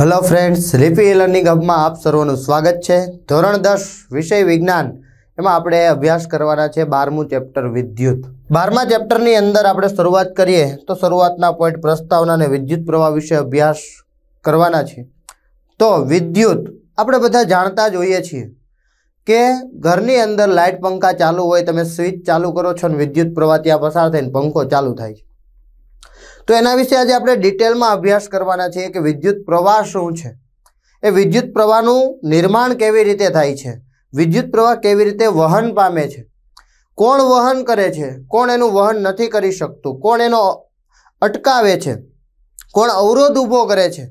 hello friends Lipi learning હબમાં આપ સર્વનું સ્વાગત છે ધોરણ દસ વિષય વિજ્ઞાન એમાં આપણે અભ્યાસ કરવાના છે બારમું ચેપ્ટર વિદ્યુત બારમા ચેપ્ટરની અંદર આપણે શરૂઆત કરીએ તો શરૂઆતના પોઈન્ટ પ્રસ્તાવના અને વિદ્યુત પ્રવાહ વિશે અભ્યાસ કરવાના છે તો વિદ્યુત આપણે બધા જાણતા જ હોઈએ છીએ કે ઘરની અંદર લાઇટ પંખા ચાલુ હોય તમે સ્વિચ ચાલુ કરો છો અને વિદ્યુત પ્રવાહ ત્યાં પસાર થઈને પંખો ચાલુ થાય છે તો એના વિશે આજે આપણે ડિટેલમાં અભ્યાસ કરવાના છીએ કે વિદ્યુત પ્રવાહ શું છે એ વિદ્યુત પ્રવાહનું નિર્માણ કેવી રીતે થાય છે વિદ્યુત પ્રવાહ કેવી રીતે વહન પામે છે કોણ વહન કરે છે કોણ એનું વહન નથી કરી શકતું કોણ એનો અટકાવે છે કોણ અવરોધ ઊભો કરે છે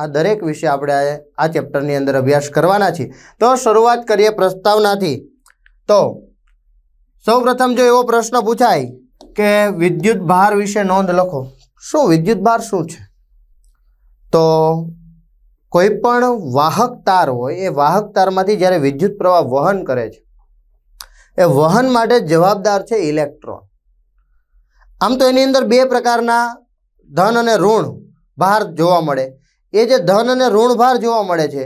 આ દરેક વિશે આપણે આ ચેપ્ટરની અંદર અભ્યાસ કરવાના છીએ તો શરૂઆત કરીએ પ્રસ્તાવનાથી તો સૌપ્રથમ જો એવો પ્રશ્ન પૂછાય કે વિદ્યુત ભાર વિશે નોંધ લખો શું વિદ્યુત ભાર શું છે તો કોઈ પણ વાહક તાર હોય એ વાહક તારમાંથી જ્યારે વિદ્યુત પ્રવાહ વહન કરે છે એ વહન માટે જવાબદાર છે ઇલેક્ટ્રોન આમ તો એની અંદર બે પ્રકારના ધન અને ઋણ ભાર જોવા મળે એ જે ધન અને ઋણ ભાર જોવા મળે છે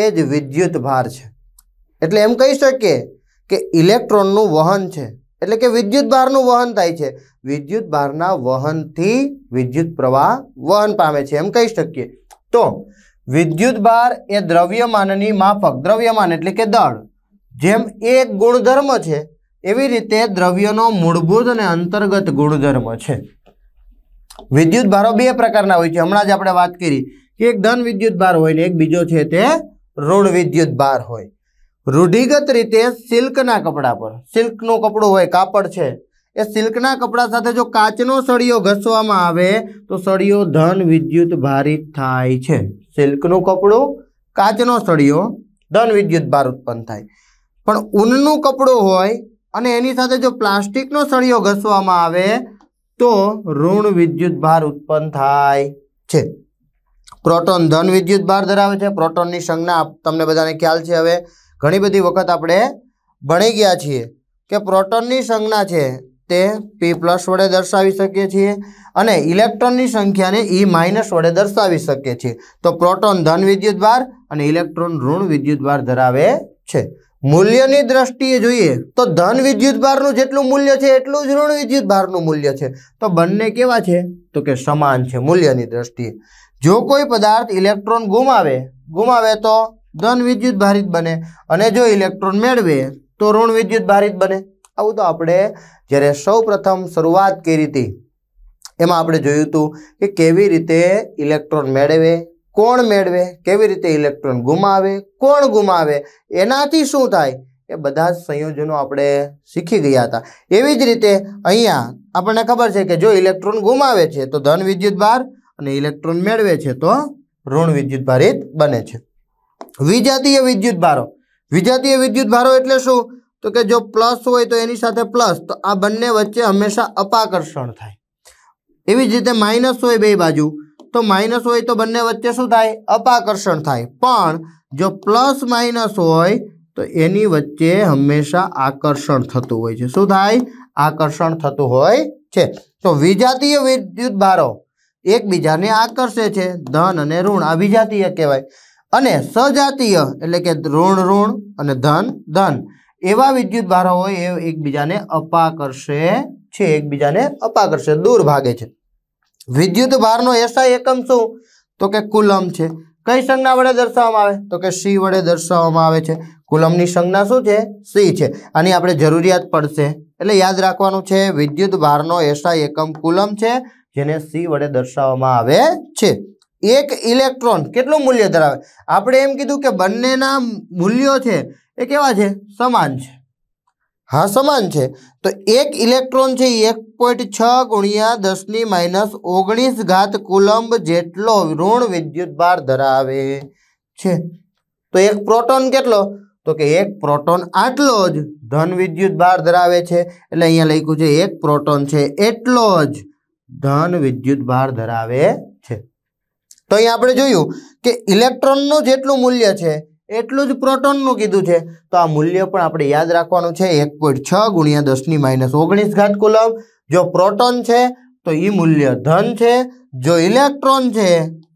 એ જ વિદ્યુત ભાર છે એટલે એમ કહી શકીએ કે ઇલેક્ટ્રોનનું વહન છે એટલે કે વિદ્યુત ભારનું વહન થાય છે વિદ્યુત ભારના વહનથી વિદ્યુત પ્રવાહ વહન પામે છે એમ કહી શકીએ તો વિદ્યુત ભાર એ દ્રવ્યમાનની માફક દ્રવ્યમાન એટલે કે દળ જેમ એક ગુણધર્મ છે એવી રીતે દ્રવ્યનો મૂળભૂત અને અંતર્ગત ગુણધર્મ છે વિદ્યુત ભારો બે પ્રકારના હોય છે હમણાં જ આપણે વાત કરી કે એક ધન વિદ્યુત ભાર હોય ને એક બીજો છે તે ઋણ વિદ્યુત ભાર હોય રૂઢિગત રીતે સિલ્કના કપડા પર સિલ્કનું કપડું હોય કાપડ છે એ સિલ્કના કપડા સાથે જો કાચનો સળિયો ઘસવામાં આવે તો સળિયો ધન વિદ્યુત ભારિત થાય છે સિલ્કનું કપડું કાચનો સળિયો ધન વિદ્યુત ભાર ઉત્પન્ન થાય પણ ઊનનું કપડું હોય અને એની સાથે જો પ્લાસ્ટિકનો સળિયો ઘસવામાં આવે તો ઋણ વિદ્યુત ભાર ઉત્પન્ન થાય છે પ્રોટોન ધન વિદ્યુત ભાર ધરાવે છે પ્રોટોનની સંજ્ઞા તમને બધાને ખ્યાલ છે હવે ઘણી બધી વખત આપણે ભણી ગયા છીએ કે પ્રોટોનની સંજ્ઞા છે તે પી પ્લસ વડે દર્શાવી શકીએ છીએ અને ઇલેક્ટ્રોનની સંખ્યાને ઈ e માઇનસ વડે દર્શાવી શકીએ છીએ તો પ્રોટોન ધન વિદ્યુતભાર અને ઇલેક્ટ્રોન ઋણ વિદ્યુતભાર ધરાવે છે મૂલ્યની દ્રષ્ટિએ જોઈએ તો ધન વિદ્યુતભારનું જેટલું મૂલ્ય છે એટલું જ ઋણ વિદ્યુતભારનું મૂલ્ય છે તો બંને કેવા છે તો કે સમાન છે મૂલ્યની દ્રષ્ટિએ જો કોઈ પદાર્થ ઇલેક્ટ્રોન ગુમાવે ગુમાવે તો ધન વિદ્યુતભારિત બને અને જો ઇલેક્ટ્રોન મેળવે તો ઋણ વિદ્યુતભારિત બને આવું તો આપણે જ્યારે સૌપ્રથમ શરૂઆત કરી હતી એમાં આપણે જોયું હતું કે કેવી રીતે ઇલેક્ટ્રોન મેળવે કોણ મેળવે કેવી રીતે ઇલેક્ટ્રોન ગુમાવે કોણ ગુમાવે એનાથી શું થાય એ બધા જ સંયોજનો આપણે શીખી ગયા હતા એવી જ રીતે અહીંયા આપણને ખબર છે કે જો ઇલેક્ટ્રોન ગુમાવે છે તો ધન વિદ્યુત ભાર અને ઇલેક્ટ્રોન મેળવે છે તો ઋણ વિદ્યુત ભારિત બને છે વિજાતીય વિદ્યુત ભારો વિજાતીય વિદ્યુત ભારો એટલે શું તો કે જો પ્લસ હોય તો એની સાથે પ્લસ તો આ બંને વચ્ચે હંમેશા અપાકર્ષણ થાય એવી જ રીતે માઇનસ હોય બે બાજુ તો માઇનસ હોય તો બંને વચ્ચે શું થાય અપાકર્ષણ થાય પણ જો પ્લસ માઇનસ હોય તો એની વચ્ચે હંમેશા આકર્ષણ થતું હોય છે શું થાય આકર્ષણ થતું હોય છે તો વિજાતીય વિદ્યુત ભારો એકબીજાને આકર્ષે છે ધન અને ઋણ આ વિજાતીય કહેવાય અને સજાતીય એટલે કે ઋણ ઋણ અને ધન ધન એવા વિદ્યુત ભારો હોય એ એકબીજાને અપાકર્ષે છે એકબીજાને અપાકર્ષે દૂર ભાગે છે વિદ્યુત ભારનો એસઆઈ એકમ શું તો કે કુલમ છે કઈ સંજ્ઞા વડે દર્શાવવામાં આવે તો કે સી વડે દર્શાવવામાં આવે છે કુલમની સંજ્ઞા શું છે સી છે આની આપણે જરૂરિયાત પડશે એટલે યાદ રાખવાનું છે વિદ્યુત ભારનો એસઆઈ એકમ કુલમ છે જેને સી વડે દર્શાવવામાં આવે છે એક ઇલેક્ટ્રોન કેટલું મૂલ્ય ધરાવે આપણે એમ કીધું કે બંનેના મૂલ્યો છે એ કેવા છે સમાન છે હા સમાન છે તો એક ઇલેક્ટ્રોન છે એક પોઈન્ટ છ ગુણ્યા દસની માઇનસ ઓગણીસ ઘાત કુલંબ જેટલો ઋણ વિદ્યુત વિદ્યુતભાર ધરાવે છે તો એક પ્રોટોન કેટલો તો કે એક પ્રોટોન આટલો જ ધન વિદ્યુત વિદ્યુતભાર ધરાવે છે એટલે અહીંયા લખ્યું છે એક પ્રોટોન છે એટલો જ ધન વિદ્યુત વિદ્યુતભાર ધરાવે છે તો અહીં આપણે જોયું કે ઇલેક્ટ્રોનનું જેટલું મૂલ્ય છે એટલું જ પ્રોટોનનું કીધું છે તો આ મૂલ્ય પણ આપણે યાદ રાખવાનું છે એક પોઈન્ટ છ ગુણ્યા દસની માઇનસ ઓગણીસ ઘાત કુલમ જો પ્રોટોન છે તો એ મૂલ્ય ધન છે જો ઇલેક્ટ્રોન છે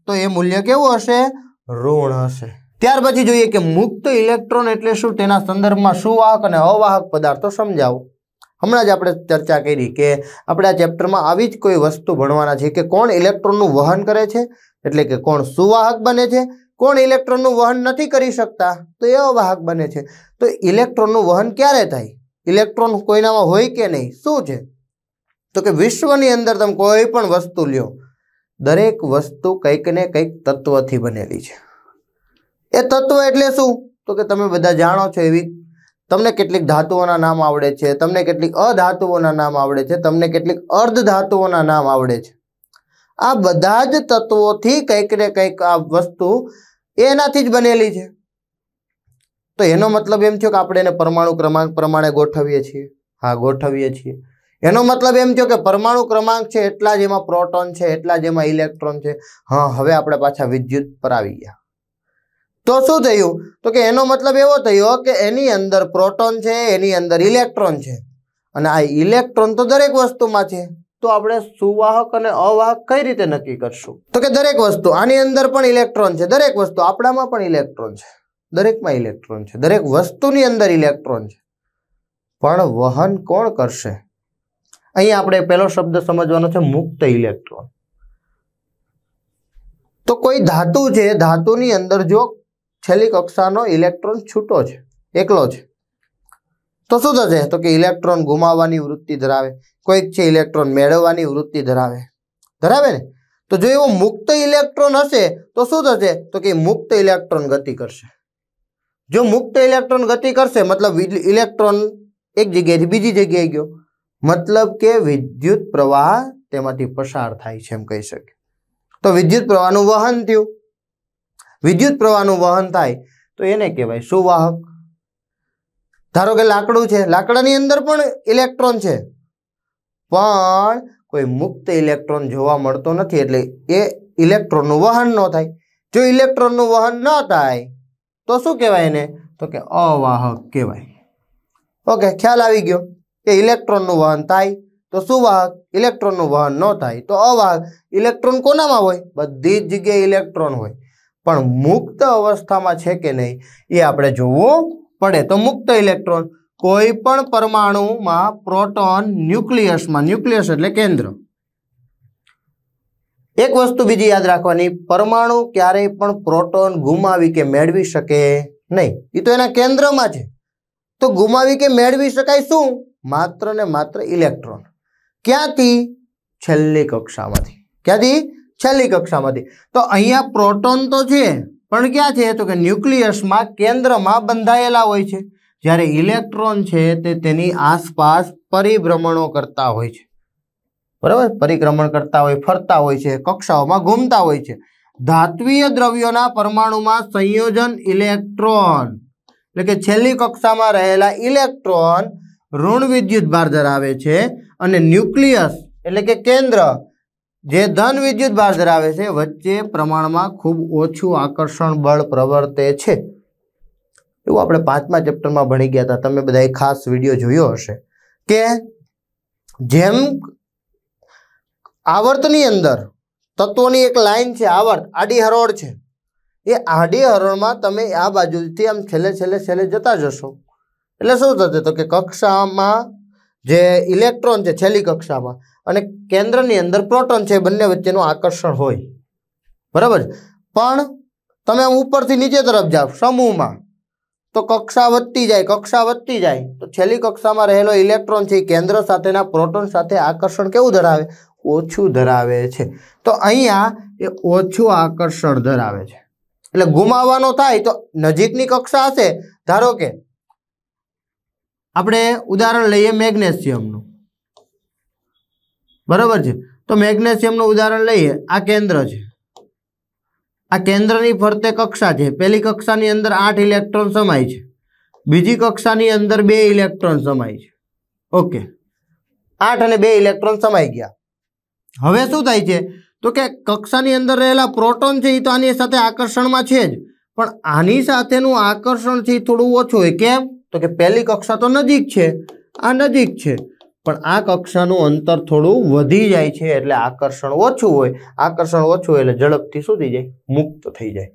તો એ મૂલ્ય કેવું હશે ઋણ હશે ત્યાર પછી જોઈએ કે મુક્ત ઇલેક્ટ્રોન એટલે શું તેના સંદર્ભમાં સુવાહક અને અવાહક પદાર્થો સમજાવો હમણાં જ આપણે ચર્ચા કરી કે આપણે આ ચેપ્ટરમાં આવી જ કોઈ વસ્તુ ભણવાના છે કે કોણ ઇલેક્ટ્રોનનું વહન કરે છે એટલે કે કોણ સુવાહક બને છે કોણ ઇલેક્ટ્રોનનું વહન નથી કરી શકતા તો એવો અવાહક બને છે તો ઇલેક્ટ્રોનનું વહન ક્યારે થાય ઇલેક્ટ્રોન કોઈનામાં હોય કે નહીં શું છે તો કે વિશ્વની અંદર તમે કોઈ પણ વસ્તુ લ્યો દરેક વસ્તુ કંઈક ને કંઈક તત્વથી બનેલી છે એ તત્વ એટલે શું તો કે તમે બધા જાણો છો એવી તમને કેટલીક ધાતુઓના નામ આવડે છે તમને કેટલીક અધાતુઓના નામ આવડે છે તમને કેટલીક અર્ધ ધાતુઓના નામ આવડે છે આ બધા જ તત્વોથી કંઈક ને કંઈક આ વસ્તુ એ એનાથી જ બનેલી છે તો એનો મતલબ એમ થયો કે આપણે એને પરમાણુ ક્રમાંક પ્રમાણે ગોઠવીએ છીએ હા ગોઠવીએ છીએ એનો મતલબ એમ થયો કે પરમાણુ ક્રમાંક છે એટલા જ એમાં પ્રોટોન છે એટલા જ એમાં ઇલેક્ટ્રોન છે હા હવે આપણે પાછા વિદ્યુત પર આવી ગયા તો શું થયું તો કે એનો મતલબ એવો થયો કે એની અંદર પ્રોટોન છે એની અંદર ઇલેક્ટ્રોન છે અને આ ઇલેક્ટ્રોન તો દરેક વસ્તુમાં છે તો આપણે સુવાહક અને અવાહક કઈ રીતે નક્કી કરશું તો કે દરેક વસ્તુ આની અંદર પણ ઇલેક્ટ્રોન છે દરેક વસ્તુ આપણામાં પણ ઇલેક્ટ્રોન છે દરેકમાં ઇલેક્ટ્રોન છે દરેક વસ્તુની અંદર ઇલેક્ટ્રોન છે પણ વહન કોણ કરશે અહીં આપણે પેલો શબ્દ સમજવાનો છે મુક્ત ઇલેક્ટ્રોન તો કોઈ ધાતુ છે ધાતુની અંદર જો છેલ્લી કક્ષાનો ઇલેક્ટ્રોન છૂટો છે એકલો છે તો શું થશે તો કે ઇલેક્ટ્રોન ગુમાવવાની વૃત્તિ ધરાવે કોઈક છે ઇલેક્ટ્રોન મેળવવાની વૃત્તિ ધરાવે ધરાવે ને તો જો એવો મુક્ત ઇલેક્ટ્રોન હશે તો શું થશે તો કે મુક્ત ઇલેક્ટ્રોન ગતિ કરશે જો મુક્ત ઇલેક્ટ્રોન ગતિ કરશે મતલબ ઇલેક્ટ્રોન એક જગ્યાએથી બીજી જગ્યાએ ગયો મતલબ કે વિદ્યુત પ્રવાહ તેમાંથી પસાર થાય છે એમ કહી શકે તો વિદ્યુત પ્રવાહનું વહન થયું વિદ્યુત પ્રવાહનું વહન થાય તો એને કહેવાય સુવાહક ધારો કે લાકડું છે લાકડાની અંદર પણ ઇલેક્ટ્રોન છે પણ કોઈ મુક્ત ઇલેક્ટ્રોન જોવા મળતો નથી એટલે એ ઇલેક્ટ્રોનનું વહન ન થાય જો ઇલેક્ટ્રોનનું વહન ન થાય તો શું કહેવાય એને તો કે અવાહક કહેવાય ઓકે ખ્યાલ આવી ગયો કે ઇલેક્ટ્રોનનું વહન થાય તો સુવાહક ઇલેક્ટ્રોનનું વહન ન થાય તો અવાહક ઇલેક્ટ્રોન કોનામાં હોય બધી જ જગ્યાએ ઇલેક્ટ્રોન હોય પણ મુક્ત અવસ્થામાં છે કે નહીં એ આપણે જોવું પડે તો મુક્ત ઇલેક્ટ્રોન કોઈ પણ પરમાણુમાં પ્રોટોન ન્યુક્લિયસમાં ન્યુક્લિયસ એટલે કેન્દ્ર એક વસ્તુ બીજી યાદ રાખવાની પરમાણુ ક્યારેય પણ પ્રોટોન ગુમાવી કે મેળવી શકે નહીં એ તો એના કેન્દ્રમાં છે તો ગુમાવી કે મેળવી શકાય શું માત્ર ને માત્ર ઇલેક્ટ્રોન ક્યાંથી છેલ્લી કક્ષામાંથી ક્યાંથી છેલ્લી કક્ષામાંથી તો અહીંયા પ્રોટોન તો છે પણ ક્યાં છે તો કે ન્યુક્લિયસમાં કેન્દ્રમાં બંધાયેલા હોય છે જ્યારે ઇલેક્ટ્રોન છે તે તેની આસપાસ પરિભ્રમણો કરતા હોય છે બરાબર પરિક્રમણ કરતા હોય ફરતા હોય છે કક્ષાઓમાં ઘૂમતા હોય છે ધાત્વીય દ્રવ્યોના પરમાણુમાં સંયોજન ઇલેક્ટ્રોન એટલે કે છેલ્લી કક્ષામાં રહેલા ઇલેક્ટ્રોન ઋણ વિદ્યુત ભાર ધરાવે છે અને ન્યુક્લિયસ એટલે કે કેન્દ્ર જે ધન વિદ્યુત ભાર ધરાવે છે વચ્ચે પ્રમાણમાં ખૂબ ઓછું આકર્ષણ બળ પ્રવર્તે છે એવું આપણે પાંચમા ચેપ્ટરમાં ભણી ગયા હતા તમે બધા ખાસ વિડીયો જોયો હશે કે જેમ આવર્તની અંદર તત્વોની એક લાઈન છે આવર્ત આડી હરોળ છે એ આડી હરોળમાં તમે આ બાજુથી આમ છેલ્લે છેલ્લે છેલ્લે જતા જશો એટલે શું થશે તો કે કક્ષામાં જે ઇલેક્ટ્રોન છે છેલ્લી કક્ષામાં અને કેન્દ્રની અંદર પ્રોટોન છે બંને વચ્ચેનું આકર્ષણ હોય બરાબર પણ તમે ઉપરથી નીચે તરફ જાઓ સમૂહમાં તો કક્ષા વધતી જાય કક્ષા વધતી જાય તો છેલ્લી કક્ષામાં રહેલો ઇલેક્ટ્રોન છે કેન્દ્ર સાથેના પ્રોટોન સાથે આકર્ષણ કેવું ધરાવે ઓછું ધરાવે છે તો અહીંયા એ ઓછું આકર્ષણ ધરાવે છે એટલે ગુમાવવાનો થાય તો નજીકની કક્ષા હશે ધારો કે આપણે ઉદાહરણ લઈએ મેગ્નેશિયમનું બરાબર છે તો મેગ્નેશિયમનું ઉદાહરણ લઈએ આ કેન્દ્ર છે આ કેન્દ્રની ફરતે કક્ષા છે પહેલી કક્ષાની અંદર આઠ ઇલેક્ટ્રોન સમાય છે બીજી કક્ષાની અંદર બે ઇલેક્ટ્રોન સમાય છે ઓકે આઠ અને બે ઇલેક્ટ્રોન સમાઈ ગયા હવે શું થાય છે તો કે કક્ષાની અંદર રહેલા પ્રોટોન છે એ તો આની સાથે આકર્ષણમાં છે જ પણ આની સાથેનું આકર્ષણથી છે થોડું ઓછું હોય કેમ તો કે પહેલી કક્ષા તો નજીક છે આ નજીક છે પણ આ કક્ષાનું અંતર થોડું વધી જાય છે એટલે આકર્ષણ ઓછું હોય આકર્ષણ ઓછું એટલે ઝડપથી સુધી જાય મુક્ત થઈ જાય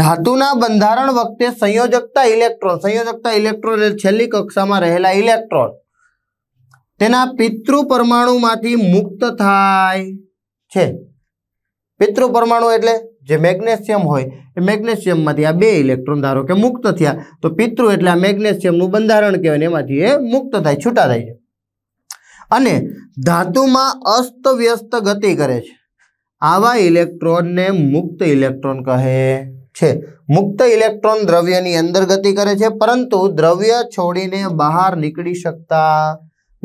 ધાતુના બંધારણ વખતે સંયોજકતા ઇલેક્ટ્રોન સંયોજકતા ઇલેક્ટ્રોન એટલે છેલ્લી કક્ષામાં રહેલા ઇલેક્ટ્રોન તેના પિતૃ પરમાણુમાંથી મુક્ત થાય છે પિતૃ પરમાણુ એટલે જે મેગ્નેશિયમ હોય એ મેગ્નેશિયમમાંથી આ બે ઇલેક્ટ્રોન ધારો કે મુક્ત થયા તો પિતૃ એટલે આ મેગ્નેશિયમનું બંધારણ કહેવાય એમાંથી એ મુક્ત થાય છૂટા થાય છે અને ધાતુમાં અસ્તવ્યસ્ત ગતિ કરે છે આવા ઇલેક્ટ્રોનને મુક્ત ઇલેક્ટ્રોન કહે છે મુક્ત ઇલેક્ટ્રોન દ્રવ્યની અંદર ગતિ કરે છે પરંતુ દ્રવ્ય છોડીને બહાર નીકળી શકતા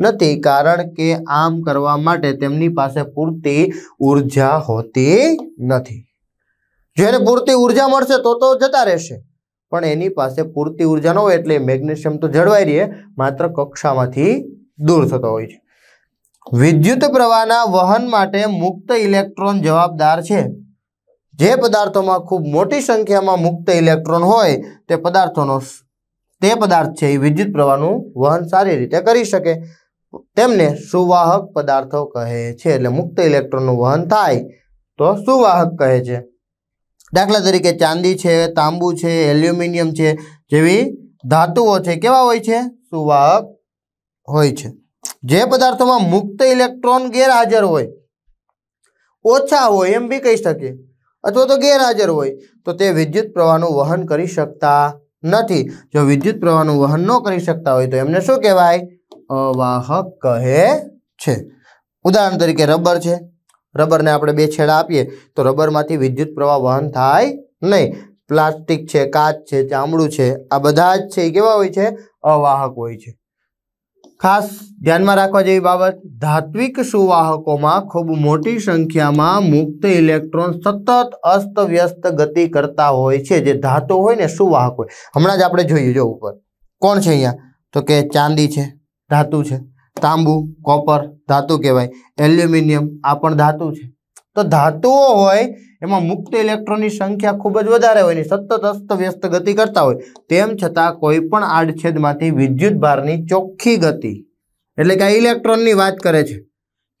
નથી કારણ કે આમ કરવા માટે તેમની પાસે પૂરતી ઉર્જા હોતી નથી જેને પૂરતી ઉર્જા મળશે તો તો જતા રહેશે પણ એની પાસે પૂરતી ઉર્જા ન હોય એટલે મેગ્નેશિયમ તો જળવાઈ રહે માત્ર કક્ષામાંથી દૂર થતો હોય છે વિદ્યુત પ્રવાહના વહન માટે મુક્ત ઇલેક્ટ્રોન જવાબદાર છે જે પદાર્થોમાં ખૂબ મોટી સંખ્યામાં મુક્ત ઇલેક્ટ્રોન હોય તે પદાર્થોનો તે પદાર્થ છે એ વિદ્યુત પ્રવાહનું વહન સારી રીતે કરી શકે તેમને સુવાહક પદાર્થો કહે છે એટલે મુક્ત ઇલેક્ટ્રોનનું વહન થાય તો સુવાહક કહે છે દાખલા તરીકે ચાંદી છે તાંબુ છે એલ્યુમિનિયમ છે જેવી ધાતુઓ છે કેવા હોય છે સુવાહક હોય છે જે પદાર્થોમાં મુક્ત ઇલેક્ટ્રોન ગેરહાજર હોય ઓછા હોય એમ બી કહી શકીએ અથવા તો ગેરહાજર હોય તો તે વિદ્યુત પ્રવાહનું વહન કરી શકતા નથી જો વિદ્યુત પ્રવાહનું વહન ન કરી શકતા હોય તો એમને શું કહેવાય અવાહક કહે છે ઉદાહરણ તરીકે રબર છે રબરને આપણે બે છેડા આપીએ તો રબરમાંથી વિદ્યુત પ્રવાહ વહન થાય નહીં પ્લાસ્ટિક છે કાચ છે ચામડું છે આ બધા જ છે એ કેવા હોય છે અવાહક હોય છે ખાસ ધ્યાનમાં રાખવા જેવી બાબત ધાત્વિક સુવાહકોમાં ખૂબ મોટી સંખ્યામાં મુક્ત ઇલેક્ટ્રોન સતત અસ્તવ્યસ્ત ગતિ કરતા હોય છે જે ધાતુ હોય ને સુવાહક હોય હમણાં જ આપણે જોઈએ જો ઉપર કોણ છે અહીંયા તો કે ચાંદી છે ધાતુ છે તાંબુ કોપર ધાતુ કહેવાય એલ્યુમિનિયમ આ પણ ધાતુ છે તો ધાતુઓ હોય એમાં મુક્ત ઇલેક્ટ્રોનની સંખ્યા ખૂબ જ વધારે હોય ને સતત અસ્ત વ્યસ્ત ગતિ કરતા હોય તેમ છતાં કોઈ પણ આડછેદમાંથી વિદ્યુત ભારની ચોખ્ખી ગતિ એટલે કે આ ઇલેક્ટ્રોનની વાત કરે છે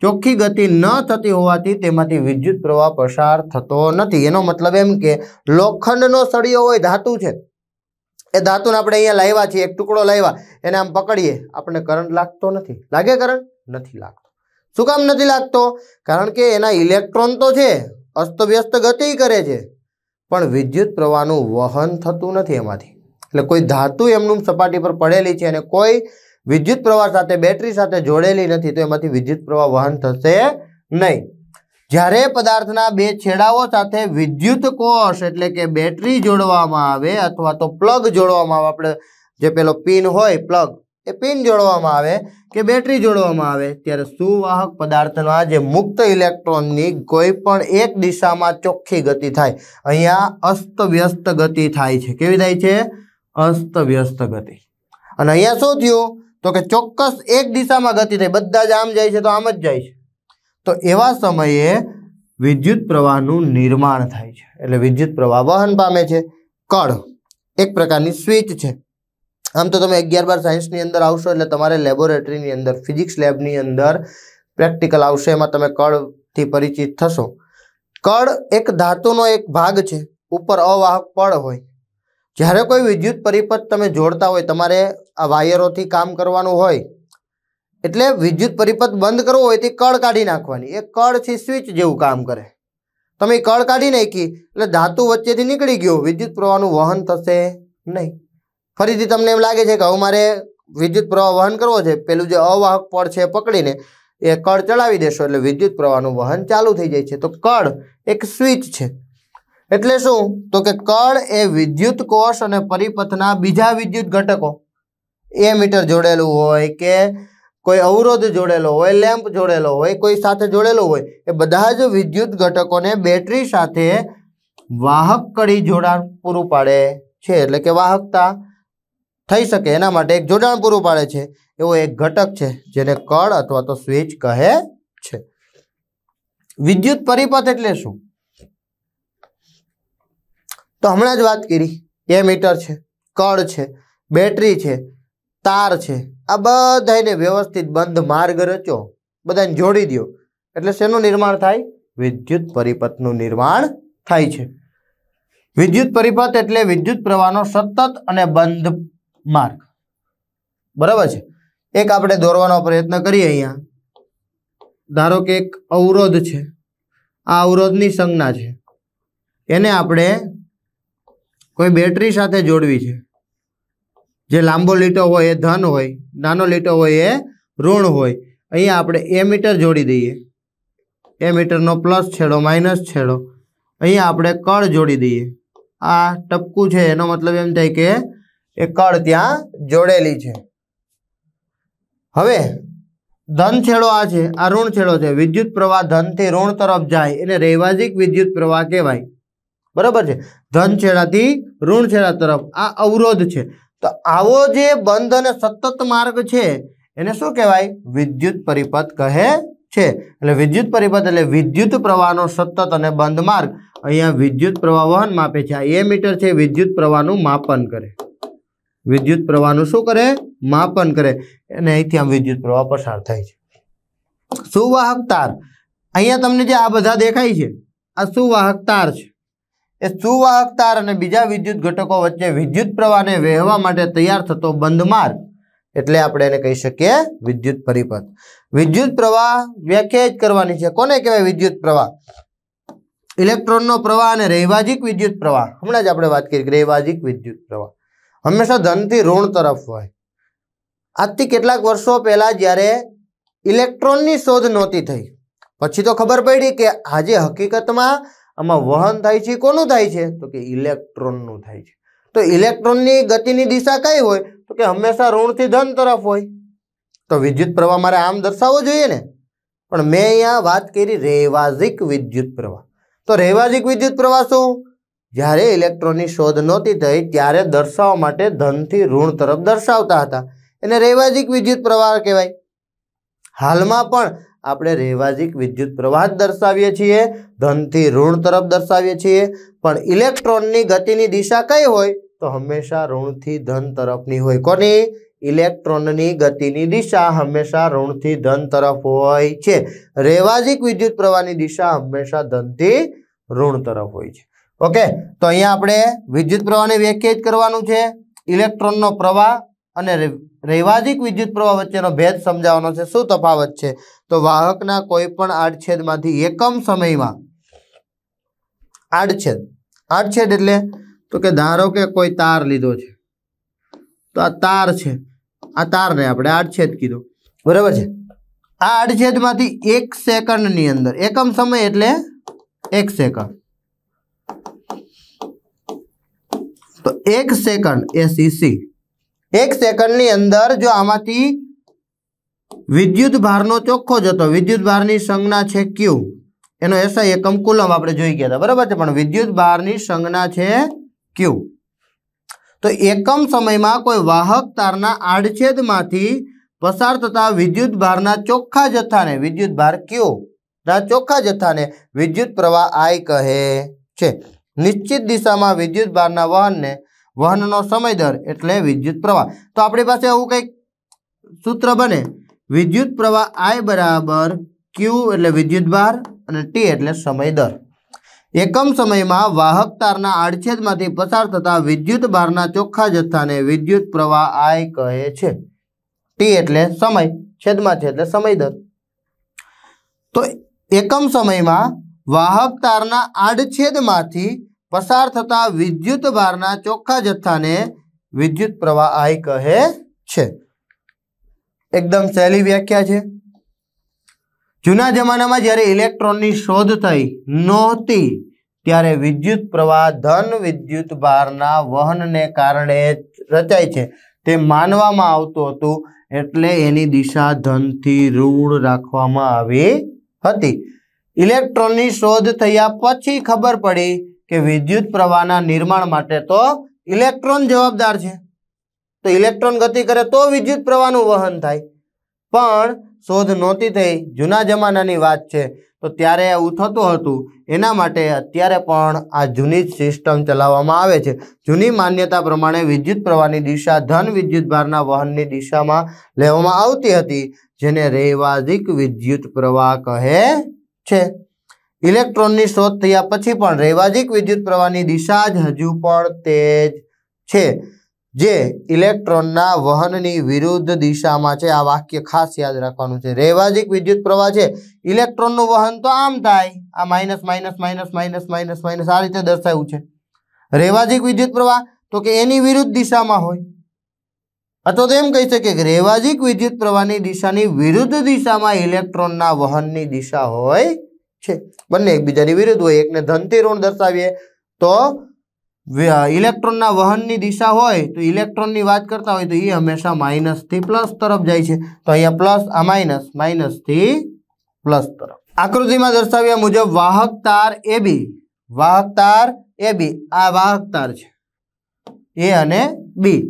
ચોખ્ખી ગતિ ન થતી હોવાથી તેમાંથી વિદ્યુત પ્રવાહ પસાર થતો નથી એનો મતલબ એમ કે લોખંડનો સળિયો હોય ધાતુ છે એ ધાતુને આપણે અહીંયા લાવ્યા છીએ એક ટુકડો લાવ્યા એને આમ પકડીએ આપણને કરંટ લાગતો નથી લાગે કરંટ નથી લાગતો શું કામ નથી લાગતો કારણ કે એના ઇલેક્ટ્રોન તો છે અસ્તવ્યસ્ત ગતિ કરે છે પણ વિદ્યુત પ્રવાહનું વહન થતું નથી એમાંથી એટલે કોઈ ધાતુ એમનું સપાટી પર પડેલી છે અને કોઈ વિદ્યુત પ્રવાહ સાથે બેટરી સાથે જોડેલી નથી તો એમાંથી વિદ્યુત પ્રવાહ વહન થશે નહીં જ્યારે પદાર્થના બે છેડાઓ સાથે વિદ્યુત કોષ એટલે કે બેટરી જોડવામાં આવે અથવા તો પ્લગ જોડવામાં આવે આપણે જે પેલો પિન હોય પ્લગ એ પિન જોડવામાં આવે કે બેટરી જોડવામાં આવે ત્યારે સુવાહક પદાર્થના જે મુક્ત ઇલેક્ટ્રોનની કોઈ પણ એક દિશામાં ચોખ્ખી ગતિ થાય અહીંયા અસ્તવ્યસ્ત ગતિ થાય છે કેવી થાય છે અસ્તવ્યસ્ત ગતિ અને અહીંયા શું થયું તો કે ચોક્કસ એક દિશામાં ગતિ થાય બધા જ આમ જાય છે તો આમ જ જાય છે તો એવા સમયે વિદ્યુત પ્રવાહનું નિર્માણ થાય છે એટલે વિદ્યુત પ્રવાહ વહન પામે છે કળ એક પ્રકારની સ્વિચ છે આમ તો તમે અગિયાર બાર સાયન્સની અંદર આવશો એટલે તમારે લેબોરેટરીની અંદર ફિઝિક્સ લેબની અંદર પ્રેક્ટિકલ આવશે એમાં તમે કળથી પરિચિત થશો કળ એક ધાતુનો એક ભાગ છે ઉપર અવાહક પળ હોય જ્યારે કોઈ વિદ્યુત પરિપથ તમે જોડતા હોય તમારે આ વાયરોથી કામ કરવાનું હોય એટલે વિદ્યુત પરિપથ બંધ કરવો હોય તે કળ કાઢી નાખવાની એ કળ છે સ્વિચ જેવું કામ કરે તમે કળ કાઢી નાખી એટલે ધાતુ વચ્ચેથી નીકળી ગયો વિદ્યુત પ્રવાહનું વહન થશે નહીં ફરીથી તમને એમ લાગે છે કે હવે મારે વિદ્યુત પ્રવાહ વહન કરવો છે પેલું જે અવાહક પડ છે પકડીને એ કળ ચડાવી દેશો એટલે વિદ્યુત પ્રવાહનું વહન ચાલુ થઈ જાય છે તો કળ એક સ્વિચ છે એટલે શું તો કે કળ એ વિદ્યુત કોષ અને પરિપથના બીજા વિદ્યુત ઘટકો એ મીટર જોડેલું હોય કે કોઈ અવરોધ જોડેલો હોય લેમ્પ જોડેલો હોય કોઈ સાથે જોડેલો હોય એ બધા જ વિદ્યુત ઘટકોને બેટરી સાથે વાહક કડી જોડાણ પૂરું પાડે છે એટલે કે વાહકતા થઈ શકે એના માટે એક જોડાણ પૂરું પાડે છે એવો એક ઘટક છે જેને કળ અથવા તો સ્વિચ કહે છે વિદ્યુત પરિપથ એટલે શું તો હમણાં જ વાત કરી એ મીટર છે કળ છે બેટરી છે તાર છે આ બધાને વ્યવસ્થિત બંધ માર્ગ રચો બધાને જોડી દો એટલે શેનું નિર્માણ થાય વિદ્યુત પરિપથનું નિર્માણ થાય છે વિદ્યુત પરિપથ એટલે વિદ્યુત પ્રવાહનો સતત અને બંધ માર્ગ બરાબર છે એક આપણે દોરવાનો પ્રયત્ન કરીએ અહીંયા ધારો કે એક અવરોધ છે આ અવરોધની સંજ્ઞા છે એને આપણે કોઈ બેટરી સાથે જોડવી છે જે લાંબો લીટો હોય એ ધન હોય નાનો લીટો હોય એ ઋણ હોય અહીંયા આપણે એ મીટર જોડી દઈએ એ મીટરનો પ્લસ છેડો માઇનસ છેડો અહીંયા આપણે કળ જોડી દઈએ આ ટપકું છે એનો મતલબ એમ થાય કે એ કળ ત્યાં જોડેલી છે હવે ધન છેડો આ છે આ ઋણ છેડો છે વિદ્યુત પ્રવાહ ધનથી ઋણ તરફ જાય એને રહેવાજિક વિદ્યુત પ્રવાહ કહેવાય બરાબર છે ધન છેડાથી ઋણ છેડા તરફ આ અવરોધ છે તો આવો જે બંધ અને સતત માર્ગ છે એને શું કહેવાય વિદ્યુત પરિપથ કહે છે એટલે વિદ્યુત પરિપથ એટલે વિદ્યુત પ્રવાહનો સતત અને બંધ માર્ગ અહીંયા વિદ્યુત પ્રવાહ વહન માપે છે આ એ મીટર છે વિદ્યુત પ્રવાહનું માપન કરે વિદ્યુત પ્રવાહનું શું કરે માપન કરે અને અહીંથી આમ વિદ્યુત પ્રવાહ પસાર થાય છે સુવાહક તાર અહીંયા તમને જે આ બધા દેખાય છે આ સુવાહક તાર છે એ સુવાહક તાર અને બીજા વિદ્યુત ઘટકો વચ્ચે વિદ્યુત પ્રવાહને વહેવા માટે તૈયાર થતો બંધ માર્ગ એટલે આપણે એને કહી શકીએ વિદ્યુત પરિપથ વિદ્યુત પ્રવાહ વ્યાખ્યાયિત કરવાની છે કોને કહેવાય વિદ્યુત પ્રવાહ ઇલેક્ટ્રોનનો પ્રવાહ અને રહેવાજિક વિદ્યુત પ્રવાહ હમણાં જ આપણે વાત કરી રૈવાજિક વિદ્યુત પ્રવાહ હંમેશા ધનથી ઋણ તરફ હોય આજથી કેટલાક વર્ષો પહેલાં જ્યારે ઇલેક્ટ્રોનની શોધ નહોતી થઈ પછી તો ખબર પડી કે આજે હકીકતમાં આમાં વહન થાય છે કોનું થાય છે તો કે ઇલેક્ટ્રોનનું થાય છે તો ઇલેક્ટ્રોનની ગતિની દિશા કઈ હોય તો કે હંમેશા ઋણથી ધન તરફ હોય તો વિદ્યુત પ્રવાહ મારે આમ દર્શાવવો જોઈએ ને પણ મેં અહીંયા વાત કરી રેવાજિક વિદ્યુત પ્રવાહ તો રેવાજિક વિદ્યુત પ્રવાહ શું જ્યારે ઇલેક્ટ્રોનની શોધ નહોતી થઈ ત્યારે દર્શાવવા માટે ધનથી ઋણ તરફ દર્શાવતા હતા એને રેવાજિક વિદ્યુત પ્રવાહ કહેવાય હાલમાં પણ આપણે રહેવાજિક વિદ્યુત પ્રવાહ દર્શાવીએ છીએ ધનથી ઋણ તરફ દર્શાવીએ છીએ પણ ઇલેક્ટ્રોનની ગતિની દિશા કઈ હોય તો હંમેશા ઋણથી ધન તરફની હોય કોની ઇલેક્ટ્રોનની ગતિની દિશા હંમેશા ઋણથી ધન તરફ હોય છે રેવાજિક વિદ્યુત પ્રવાહની દિશા હંમેશા ધનથી ઋણ તરફ હોય છે ઓકે તો અહીંયા આપણે વિદ્યુત પ્રવાહને વ્યાખ્યાયિત કરવાનું છે ઇલેક્ટ્રોનનો પ્રવાહ અને રૈવાદિક વિદ્યુત પ્રવાહ વચ્ચેનો ભેદ સમજાવવાનો છે શું તફાવત છે તો વાહકના કોઈ પણ આડછેદમાંથી એકમ સમયમાં આડછેદ આડછેદ એટલે તો કે ધારો કે કોઈ તાર લીધો છે તો આ તાર છે આ તારને આપણે આડછેદ કીધો બરાબર છે આ આડછેદમાંથી એક સેકન્ડની અંદર એકમ સમય એટલે એક સેકન્ડ તો એક સેકન્ડ એ સીસી એક સેકન્ડની અંદર જો આમાંથી વિદ્યુત ભારનો ચોખ્ખો જતો વિદ્યુત ભારની સંજ્ઞા છે ક્યુ એનો એસઆઈ એકમ કુલમ આપણે જોઈ ગયા હતા બરાબર છે પણ વિદ્યુત ભારની સંજ્ઞા છે ક્યુ તો એકમ સમયમાં કોઈ વાહક તારના આડછેદમાંથી પસાર થતા વિદ્યુત ભારના ચોખ્ખા જથ્થાને વિદ્યુત ભાર ક્યુ ના ચોખ્ખા જથ્થાને વિદ્યુત પ્રવાહ આઈ કહે છે નિશ્ચિત દિશામાં વિદ્યુત ભારના વહનને વહનનો સમય દર એટલે વિદ્યુત પ્રવાહ તો આપણી પાસે આવું કંઈક સૂત્ર બને વિદ્યુત પ્રવાહ આઈ બરાબર ક્યુ એટલે વિદ્યુત ભાર અને ટી એટલે સમય દર એકમ સમયમાં વાહક તારના આડછેદમાંથી પસાર થતા વિદ્યુત ભારના ચોખ્ખા જથ્થાને વિદ્યુત પ્રવાહ આઈ કહે છે ટી એટલે સમય છેદમાં છે એટલે સમય દર તો એકમ સમયમાં વાહક તારના આડછેદમાંથી પસાર થતા વિદ્યુત ભારના ચોખ્ખા જથ્થાને વિદ્યુત પ્રવાહ આઈ કહે છે એકદમ સહેલી વ્યાખ્યા છે જૂના જમાનામાં જ્યારે ઇલેક્ટ્રોનની શોધ થઈ નહોતી ત્યારે વિદ્યુત પ્રવાહ ધન વિદ્યુત ભારના વહનને કારણે રચાય છે તે માનવામાં આવતું હતું એટલે એની દિશા ધનથી રૂઢ રાખવામાં આવી હતી ઇલેક્ટ્રોનની શોધ થયા પછી ખબર પડી કે વિદ્યુત પ્રવાહના નિર્માણ માટે તો ઇલેક્ટ્રોન જવાબદાર છે તો ઇલેક્ટ્રોન ગતિ કરે તો વિદ્યુત પ્રવાહનું વહન થાય પણ શોધ નહોતી થઈ જૂના જમાનાની વાત છે તો ત્યારે એવું થતું હતું એના માટે અત્યારે પણ આ જૂની જ સિસ્ટમ ચલાવવામાં આવે છે જૂની માન્યતા પ્રમાણે વિદ્યુત પ્રવાહની દિશા ધન વિદ્યુત ભારના વહનની દિશામાં લેવામાં આવતી હતી જેને રેવાજિક વિદ્યુત પ્રવાહ કહે છે ઇલેક્ટ્રોનની શોધ થયા પછી પણ રૈવાજિક વિદ્યુત પ્રવાહની દિશા જ હજુ પણ તેજ છે જે ઇલેક્ટ્રોનના વહનની વિરુદ્ધ દિશામાં છે આ વાક્ય ખાસ યાદ રાખવાનું છે રૈવાજિક વિદ્યુત પ્રવાહ છે ઇલેક્ટ્રોનનું વહન તો આમ થાય આ minus minus minus minus minus minus આ રીતે દર્શાવ્યું છે રૈવાજિક વિદ્યુત પ્રવાહ તો કે એની વિરુદ્ધ દિશામાં હોય અથવા તો એમ કહી શકે કે રૈવાજિક વિદ્યુત પ્રવાહની દિશાની વિરુદ્ધ દિશામાં ઇલેક્ટ્રોનના વહનની દિશા હોય છે બંને એકબીજાની વિરુદ્ધ હોય એકને ધનથી ઋણ દર્શાવીએ તો ઇલેક્ટ્રોનના વહનની દિશા હોય તો ઇલેક્ટ્રોનની વાત કરતા હોય તો એ હંમેશા માઇનસથી પ્લસ તરફ જાય છે તો અહીંયા પ્લસ આ માઇનસ માઇનસથી પ્લસ તરફ આકૃતિમાં દર્શાવ્યા મુજબ વાહક તાર એ બી વાહક તાર એ બી આ વાહક તાર છે એ અને બી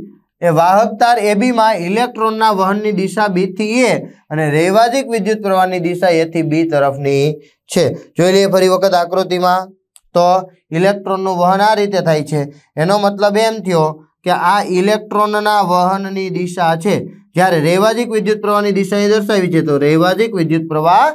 એ વાહક તાર એબીમાં ઇલેક્ટ્રોનના વહનની દિશા બીથી એ અને રૈવાજિક વિદ્યુત પ્રવાહની દિશા એથી બી તરફની છે જોઈ લઈએ ફરી વખત આકૃતિમાં તો ઇલેક્ટ્રોનનું વહન આ રીતે થાય છે એનો મતલબ એમ થયો કે આ ઇલેક્ટ્રોનના વહનની દિશા છે જ્યારે રહેવાજિક વિદ્યુત પ્રવાહની દિશા એ દર્શાવી છે તો રહેવાજિક વિદ્યુત પ્રવાહ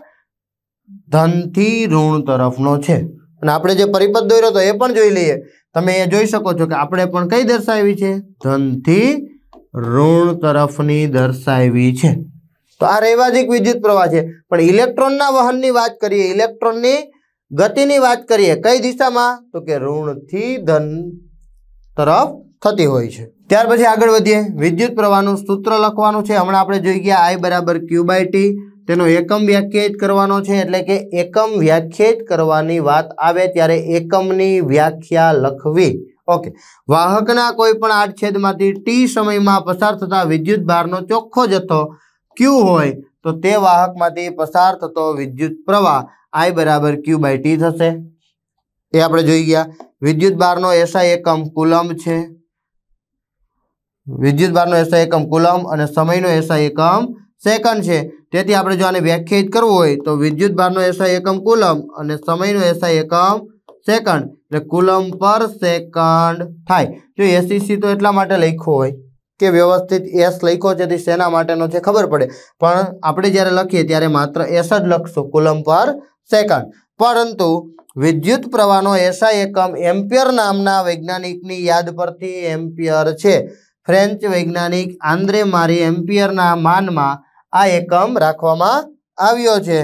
ધનથી ઋણ તરફનો છે અને આપણે જે પરિપથ દોર્યો હતો એ પણ જોઈ લઈએ તમે એ જોઈ શકો છો કે આપણે પણ કઈ દર્શાવી છે ધનથી ઋણ તરફની દર્શાવી છે તો આ રૈવાજિક વિદ્યુત પ્રવાહ છે પણ ઇલેક્ટ્રોનના વહનની વાત કરીએ ઇલેક્ટ્રોનની ગતિની વાત કરીએ કઈ દિશામાં તો કે ઋણથી ધન તરફ થતી હોય છે ત્યાર પછી આગળ વધીએ વિદ્યુત પ્રવાહનું સૂત્ર લખવાનું છે હમણાં આપણે જોઈ ગયા આઈ બરાબર ક્યુ બાય ટી તેનો એકમ વ્યાખ્યાયિત કરવાનો છે એટલે કે એકમ વ્યાખ્યાયિત કરવાની વાત આવે ત્યારે એકમની વ્યાખ્યા લખવી ઓકે વાહકના કોઈ પણ આડછેદમાંથી ટી સમયમાં પસાર થતા વિદ્યુત ભારનો ચોખ્ખો જથ્થો ક્યુ હોય તો તે વાહકમાંથી પસાર થતો વિદ્યુત પ્રવાહ આઈ બરાબર ક્યુ બાય ટી થશે એ આપણે જોઈ ગયા વિદ્યુત બારનો એસઆઈ એકમ કુલમ છે વિદ્યુત બારનો એસઆઈ એકમ કુલમ અને સમયનો એસઆઈ એકમ સેકન્ડ છે તેથી આપણે જો આને વ્યાખ્યાયિત કરવું હોય તો વિદ્યુત વિદ્યુતભારનો એસઆઈ એકમ કુલમ અને સમયનો એસઆઈ એકમ સેકન્ડ એટલે કુલમ પર સેકન્ડ થાય જો એસીસી e તો એટલા માટે લખ્યો હોય કે વ્યવસ્થિત એસ લખ્યો જેથી શેના માટેનો છે ખબર પડે પણ આપણે જ્યારે લખીએ ત્યારે માત્ર એસ જ લખશું કુલમ પર સેકન્ડ પરંતુ વિદ્યુત પ્રવાહનો એસઆઈ એકમ એમ્પિયર નામના વૈજ્ઞાનિકની યાદ પરથી એમ્પિયર છે ફ્રેન્ચ વૈજ્ઞાનિક આંદ્રે મારી એમ્પિયરના માનમાં આ એકમ રાખવામાં આવ્યો છે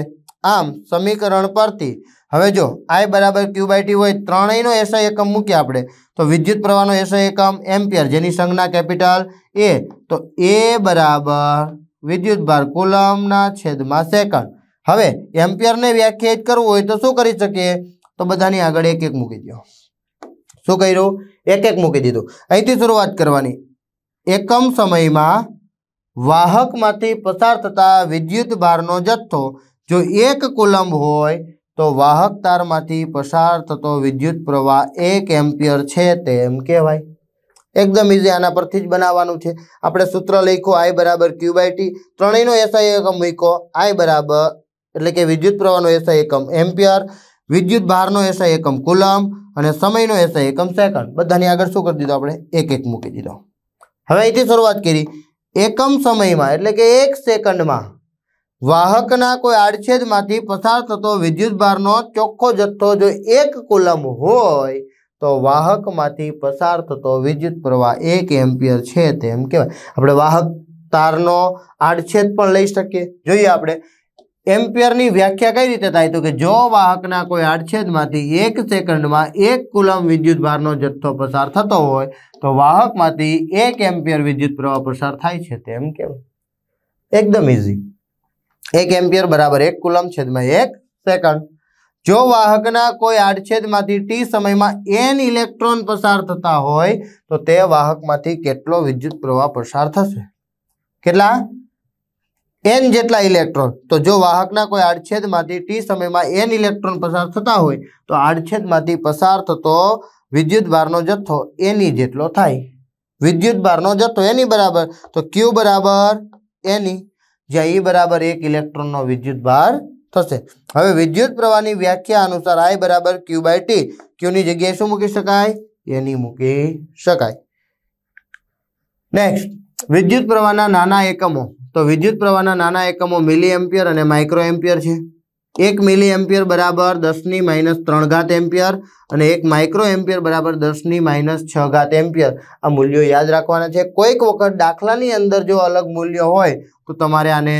આમ સમીકરણ પરથી હવે જો આઈ બરાબર ક્યુ બાય ટી હોય ત્રણેયનો એસઆઈ એકમ મૂકીએ આપણે તો વિદ્યુત પ્રવાહનો એસઆઈ એકમ એમ્પિયર જેની સંજ્ઞા કેપિટલ એ તો એ બરાબર વિદ્યુત ભાર કુલમના છેદમાં સેકન્ડ હવે એમ્પિયરને વ્યાખ્યાયિત કરવું હોય તો શું કરી શકીએ તો બધાની આગળ એક એક મૂકી દો શું કર્યું એક એક મૂકી દીધું અહીંથી શરૂઆત કરવાની એકમ સમયમાં વાહકમાંથી પસાર થતા વિદ્યુત ભારનો જથ્થો જો એક કુલંબ હોય તો વાહક તારમાંથી પસાર થતો વિદ્યુત પ્રવાહ એક એમ્પિયર છે તેમ કહેવાય એકદમ ઇઝી આના પરથી જ બનાવવાનું છે આપણે સૂત્ર લખો આઈ બરાબર ક્યુ ટી ત્રણેયનો એસઆઈ એકમ મૂકો આઈ બરાબર એટલે કે વિદ્યુત પ્રવાહનો એસઆઈ એકમ એમ્પિયર વિદ્યુત ભારનો એસઆઈ એકમ કુલમ અને સમયનો એસઆઈ એકમ સેકન્ડ બધાની આગળ શું કરી દીધો આપણે એક એક મૂકી દીધો હવે અહીંથી શરૂઆત કરી એકમ સમયમાં એટલે કે એક સેકન્ડમાં વાહકના કોઈ આડછેદમાંથી પસાર થતો વિદ્યુત ભારનો ચોખ્ખો જથ્થો જો એક કુલમ હોય તો વાહકમાંથી પસાર થતો વિદ્યુત પ્રવાહ એક એમ્પિયર છે તેમ કહેવાય આપણે વાહક તારનો આડછેદ પણ લઈ શકીએ જોઈએ આપણે એમ્પિયરની વ્યાખ્યા કઈ રીતે થાય તો કે જો વાહકના કોઈ આડછેદમાંથી એક સેકન્ડમાં એક કુલમ વિદ્યુત ભારનો જથ્થો પસાર થતો હોય તો વાહકમાંથી એક એમ્પિયર વિદ્યુત પ્રવાહ પસાર થાય છે તેમ કહેવાય એકદમ ઇઝી એક એમ્પિયર બરાબર એક કુલમ છેદમાં એક સેકન્ડ જો વાહકના કોઈ આડછેદમાંથી ટી સમયમાં એન ઇલેક્ટ્રોન પસાર થતા હોય તો તે વાહકમાંથી કેટલો વિદ્યુત પ્રવાહ પસાર થશે કેટલા એન જેટલા ઇલેક્ટ્રોન તો જો વાહકના કોઈ આડછેદમાંથી ટી સમયમાં એન ઇલેક્ટ્રોન પસાર થતા હોય તો આડછેદમાંથી પસાર થતો વિદ્યુત ભારનો જથ્થો એની e જેટલો થાય વિદ્યુત ભારનો જથ્થો એની e બરાબર તો ક્યુ બરાબર એની e, જ્યાં ઈ બરાબર એક ઇલેક્ટ્રોનનો વિદ્યુત ભાર થશે હવે વિદ્યુત પ્રવાહની વ્યાખ્યા અનુસાર આઈ બરાબર ક્યુ બાય ટી ક્યુની જગ્યાએ શું મૂકી શકાય એની મૂકી શકાય નેક્સ્ટ વિદ્યુત પ્રવાહના નાના એકમો તો વિદ્યુત પ્રવાહના નાના એકમો મિલી એમ્પિયર અને માઇક્રો એમ્પિયર છે એક મિલી એમ્પિયર બરાબર દસની માઇનસ ત્રણ ઘાત એમ્પિયર અને એક માઇક્રો એમ્પિયર બરાબર દસની માઇનસ છ ઘાત એમ્પિયર આ મૂલ્યો યાદ રાખવાના છે કોઈક વખત દાખલાની અંદર જો અલગ મૂલ્ય હોય તો તમારે આને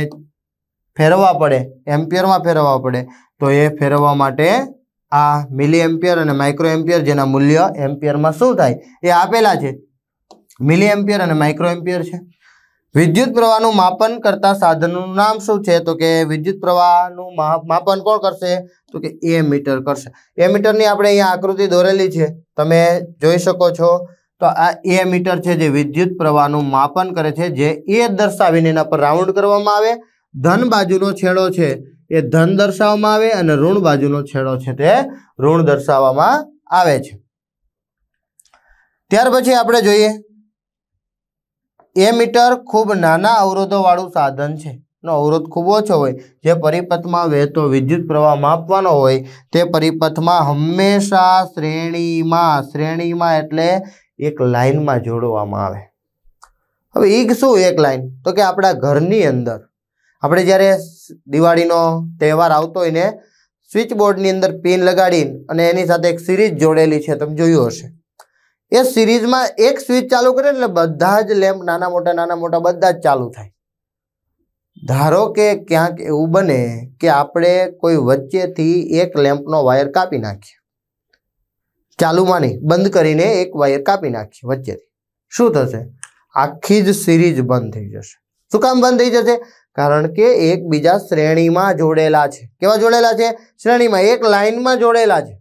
ફેરવવા પડે એમ્પિયરમાં ફેરવવા પડે તો એ ફેરવવા માટે આ મિલી એમ્પિયર અને માઇક્રો એમ્પિયર જેના મૂલ્ય એમ્પિયરમાં શું થાય એ આપેલા છે મિલી એમ્પિયર અને માઇક્રો એમ્પિયર છે વિદ્યુત પ્રવાહનું માપન કરતા સાધનનું નામ શું છે તો કે વિદ્યુત પ્રવાહનું માપન કોણ કરશે તો કે એ મીટર કરશે એ મીટરની આપણે અહીંયા આકૃતિ દોરેલી છે તમે જોઈ શકો છો તો આ એ મીટર છે જે વિદ્યુત પ્રવાહનું માપન કરે છે જે એ દર્શાવીને એના પર રાઉન્ડ કરવામાં આવે ધન બાજુનો છેડો છે એ ધન દર્શાવવામાં આવે અને ઋણ બાજુનો છેડો છે તે ઋણ દર્શાવવામાં આવે છે ત્યાર પછી આપણે જોઈએ એ મીટર ખૂબ નાના અવરોધોવાળું સાધન છે નો અવરોધ ખૂબ ઓછો હોય જે પરિપથમાં વહેતો વિદ્યુત પ્રવાહ માપવાનો હોય તે પરિપથમાં હંમેશા શ્રેણીમાં શ્રેણીમાં એટલે એક લાઇનમાં જોડવામાં આવે હવે ઈગ શું એક લાઇન તો કે આપણા ઘરની અંદર આપણે જ્યારે દિવાળીનો તહેવાર આવતો હોય ને સ્વિચ બોર્ડની અંદર પિન લગાડીને અને એની સાથે એક સિરીઝ જોડેલી છે તમે જોયું હશે એ સિરીઝમાં એક સ્વિચ ચાલુ કરે એટલે બધા જ લેમ્પ નાના મોટા નાના મોટા બધા જ ચાલુ થાય ધારો કે ક્યાંક એવું બને કે આપણે કોઈ વચ્ચેથી એક લેમ્પનો વાયર કાપી નાખીએ ચાલુમાં નહીં બંધ કરીને એક વાયર કાપી નાખીએ વચ્ચેથી શું થશે આખી જ સિરીઝ બંધ થઈ જશે શું કામ બંધ થઈ જશે કારણ કે એકબીજા શ્રેણીમાં જોડેલા છે કેવા જોડેલા છે શ્રેણીમાં એક લાઇનમાં જોડેલા છે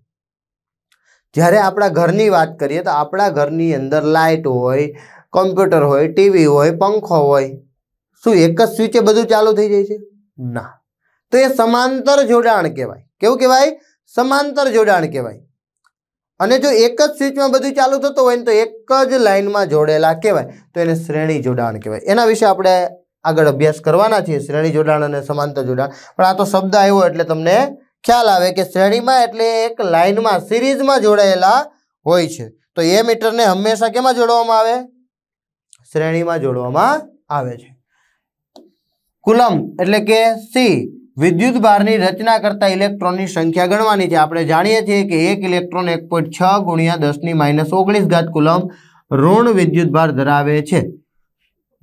જ્યારે આપણા ઘરની વાત કરીએ તો આપણા ઘરની અંદર લાઇટ હોય કોમ્પ્યુટર હોય ટીવી હોય પંખો હોય શું એક જ સ્વિચે બધું ચાલુ થઈ જાય છે ના તો એ સમાંતર જોડાણ કહેવાય કેવું કહેવાય સમાંતર જોડાણ કહેવાય અને જો એક જ સ્વિચમાં બધું ચાલુ થતું હોય ને તો એક જ લાઇનમાં જોડેલા કહેવાય તો એને શ્રેણી જોડાણ કહેવાય એના વિશે આપણે આગળ અભ્યાસ કરવાના છીએ શ્રેણી જોડાણ અને સમાંતર જોડાણ પણ આ તો શબ્દ આવ્યો એટલે તમને ખ્યાલ આવે કે શ્રેણીમાં એટલે એક લાઇનમાં સિરીઝમાં જોડાયેલા હોય છે તો એ મીટરને હંમેશા કેમાં જોડવામાં આવે શ્રેણીમાં જોડવામાં આવે છે કુલમ એટલે કે સી વિદ્યુત ભારની રચના કરતા ઇલેક્ટ્રોનની સંખ્યા ગણવાની છે આપણે જાણીએ છીએ કે એક ઇલેક્ટ્રોન એક પોઈન્ટ છ ગુણ્યા દસની માઇનસ ઓગણીસ ઘાત કુલમ ઋણ વિદ્યુત ભાર ધરાવે છે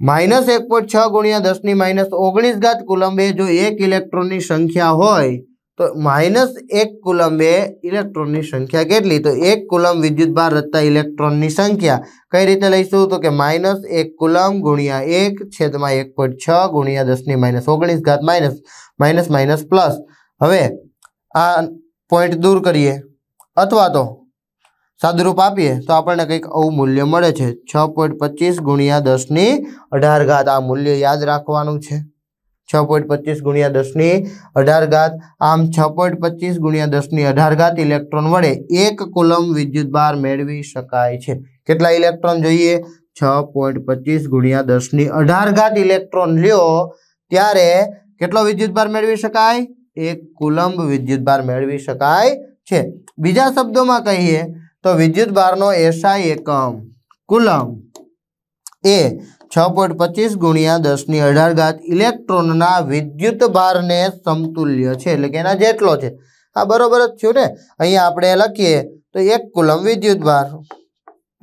માઇનસ એક પોઈન્ટ છ ગુણ્યા દસની માઇનસ ઓગણીસ ઘાત કુલંબે જો એક ઇલેક્ટ્રોનની સંખ્યા હોય તો માઇનસ એક કુલમ્બે ઇલેક્ટ્રોનની સંખ્યા કેટલી તો એક કુલમ વિદ્યુત વિદ્યુતભાર રચતા ઇલેક્ટ્રોનની સંખ્યા કઈ રીતે લઈશું તો કે માઇનસ એક કુલમ ગુણ્યા એક છેદમાં એક પોઈન્ટ છ ગુણ્યા દસની માઇનસ ઓગણીસ ઘાત માઇનસ માઇનસ માઇનસ પ્લસ હવે આ પોઈન્ટ દૂર કરીએ અથવા તો સાદુરૂપ આપીએ તો આપણને કંઈક આવું મૂલ્ય મળે છે છ પોઈન્ટ પચીસ ગુણ્યા દસની અઢાર ઘાત આ મૂલ્ય યાદ રાખવાનું છે છ પોઈન્ટ પચીસ ગુણ્યા દસની અઢાર ઘાત આમ છ પોઈન્ટ પચીસ ગુણ્યા દસની અઢાર ઘાત ઇલેક્ટ્રોન વડે એક કુલમ બાર મેળવી શકાય છે કેટલા ઇલેક્ટ્રોન જોઈએ છ પોઈન્ટ પચીસ ગુણ્યા દસની અઢાર ઘાત ઇલેક્ટ્રોન લ્યો ત્યારે કેટલો વિદ્યુત બાર મેળવી શકાય એક કુલંબ બાર મેળવી શકાય છે બીજા શબ્દોમાં કહીએ તો વિદ્યુત બારનો એસઆઈ એકમ કુલમ એ છ પોઈન્ટ પચીસ ગુણ્યા દસની અઢાર ઘાત ઇલેક્ટ્રોનના વિદ્યુત ભારને સમતુલ્ય છે એટલે કે એના જેટલો છે આ બરોબર જ થયું ને અહીંયા આપણે લખીએ તો એક કુલમ વિદ્યુત ભાર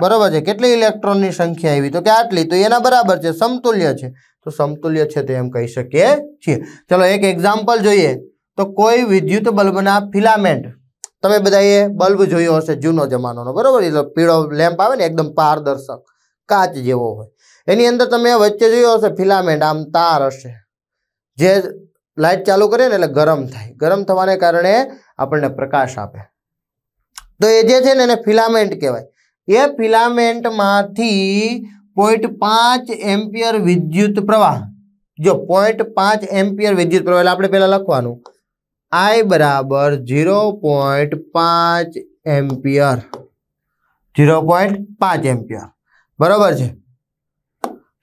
બરોબર છે કેટલી ઇલેક્ટ્રોનની સંખ્યા આવી તો કે આટલી તો એના બરાબર છે સમતુલ્ય છે તો સમતુલ્ય છે તો એમ કહી શકીએ છીએ ચલો એક એક્ઝામ્પલ જોઈએ તો કોઈ વિદ્યુત બલ્બના ફિલામેન્ટ તમે બધા એ બલ્બ જોયો હશે જૂનો જમાનાનો બરોબર એટલે પીળો લેમ્પ આવે ને એકદમ પારદર્શક કાચ જેવો હોય એની અંદર તમે વચ્ચે જોયો હશે ફિલામેન્ટ આમ તાર હશે જે લાઇટ ચાલુ કરીએ ને એટલે ગરમ થાય ગરમ થવાને કારણે આપણને પ્રકાશ આપે તો એ જે છે ને એને ફિલામેન્ટ કહેવાય એ ફિલામેન્ટમાંથી પોઈન્ટ પાંચ એમ્પિયર વિદ્યુત પ્રવાહ જો પોઈન્ટ પાંચ એમ્પિયર વિદ્યુત પ્રવાહ એટલે આપણે પહેલાં લખવાનું આઈ બરાબર ઝીરો પોઈન્ટ પાંચ એમ્પિયર ઝીરો પોઈન્ટ પાંચ એમ્પિયર બરાબર છે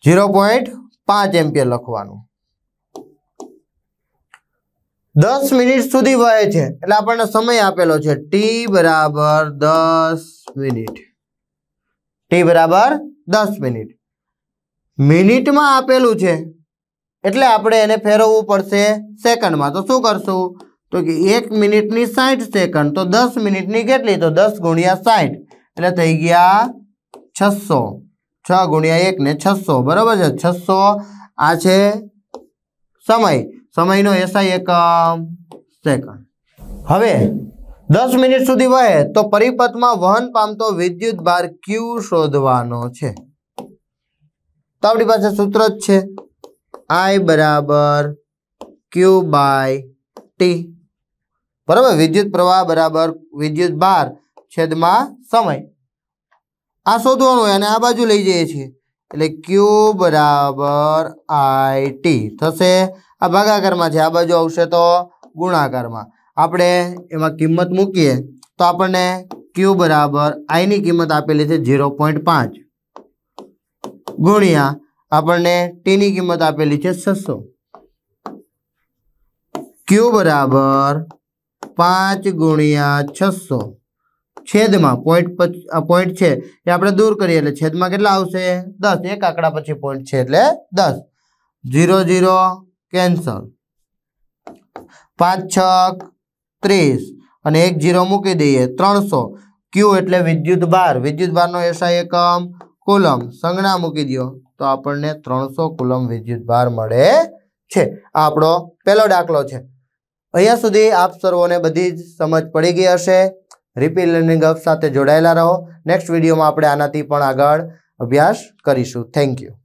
ઝીરો પોઈન્ટ પાંચ એમ્પિયર લખવાનું દસ મિનિટ સુધી વહે છે એટલે આપણને સમય આપેલો છે ટી બરાબર દસ મિનિટ ટી બરાબર દસ મિનિટ મિનિટમાં આપેલું છે એટલે આપણે એને ફેરવવું પડશે સેકન્ડમાં તો શું કરશું તો કે એક મિનિટની સાઠ સેકન્ડ તો દસ મિનિટની કેટલી તો દસ ગુણ્યા સાઠ એટલે થઈ ગયા છસો છ ગુણ્યા એકને છસો બરાબર છે છસો આ છે સમય સમયનો એસઆઈ એકમ સેકન્ડ હવે દસ મિનિટ સુધી વહે તો પરિપથમાં વહન પામતો વિદ્યુત બાર ક્યુ શોધવાનો છે તો આપણી પાસે સૂત્ર જ છે આઈ બરાબર ક્યુ બાય ટી બરાબર વિદ્યુત પ્રવાહ બરાબર વિદ્યુત બાર છેદમાં સમય આ શોધવાનું હોય અને આ બાજુ લઈ જઈએ છીએ એટલે ક્યુ બરાબર આઈટી થશે આ ભાગાકારમાં છે આ બાજુ આવશે તો ગુણાકારમાં આપણે એમાં કિંમત મૂકીએ તો આપણને ક્યુ બરાબર આઈની કિંમત આપેલી છે ઝીરો પોઈન્ટ પાંચ ગુણ્યા આપણને ટીની કિંમત આપેલી છે છસો ક્યુ બરાબર પાંચ ગુણ્યા છસો છેદમાં પોઈન્ટ પોઈન્ટ છે એ આપણે દૂર કરીએ એટલે છેદમાં કેટલા આવશે દસ એક આંકડા પછી પોઈન્ટ છે એટલે દસ ઝીરો ઝીરો કેન્સલ પાંચ છ ત્રીસ અને એક ઝીરો મૂકી દઈએ ત્રણસો ક્યુ એટલે વિદ્યુત બાર વિદ્યુત બારનો એસઆઈ એકમ કુલમ સંજ્ઞા મૂકી દો તો આપણને ત્રણસો કુલમ વિદ્યુત બાર મળે છે આ આપણો પહેલો દાખલો છે અહીંયા સુધી આપ સર્વોને બધી જ સમજ પડી ગઈ હશે રિપીલ લર્નિંગ હબ સાથે જોડાયેલા રહો નેક્સ્ટ વિડીયોમાં આપણે આનાથી પણ આગળ અભ્યાસ કરીશું થેન્ક યુ